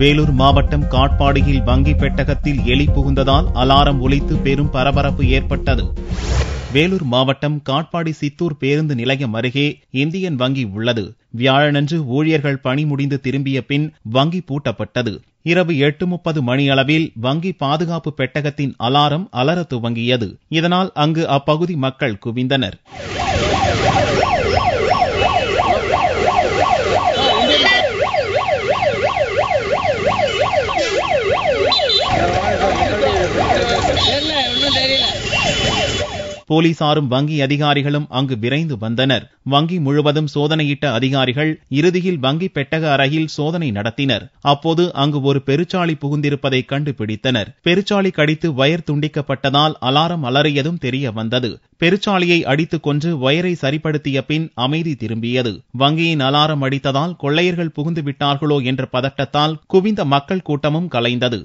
வேலூர் மாவட்டம் காட்பாடியில் வங்கி பெட்டகத்தில் எலி புகுந்ததால் அலாரம் ஒலித்து பெரும் பரபரப்பு ஏற்பட்டது வேலூர் மாவட்டம் காட்பாடி சித்தூர் பேருந்து நிலையம் அருகே இந்தியன் வங்கி உள்ளது வியாழனன்று ஊழியர்கள் பணி முடிந்து திரும்பிய பின் வங்கி பூட்டப்பட்டது இரவு எட்டு முப்பது மணியளவில் வங்கி பாதுகாப்பு பெட்டகத்தின் அலாரம் அலர துவங்கியது இதனால் அங்கு அப்பகுதி மக்கள் குவிந்தனர் போலீசாரும் வங்கி அதிகாரிகளும் அங்கு விரைந்து வந்தனர் வங்கி முழுவதும் சோதனையிட்ட அதிகாரிகள் இறுதியில் வங்கி பெட்டக அறையில் சோதனை நடத்தினர் அப்போது அங்கு ஒரு பெருச்சாளி புகுந்திருப்பதை கண்டுபிடித்தனர் பெருச்சாளி கடித்து வயர் துண்டிக்கப்பட்டதால் அலாரம் அலறியதும் தெரிய வந்தது பெருச்சாளியை அடித்துக் கொன்று வயரை சரிப்படுத்திய பின் அமைதி திரும்பியது வங்கியின் அலாரம் அடித்ததால் கொள்ளையர்கள் புகுந்து விட்டார்களோ என்ற பதட்டத்தால் குவிந்த மக்கள் கூட்டமும் கலைந்தது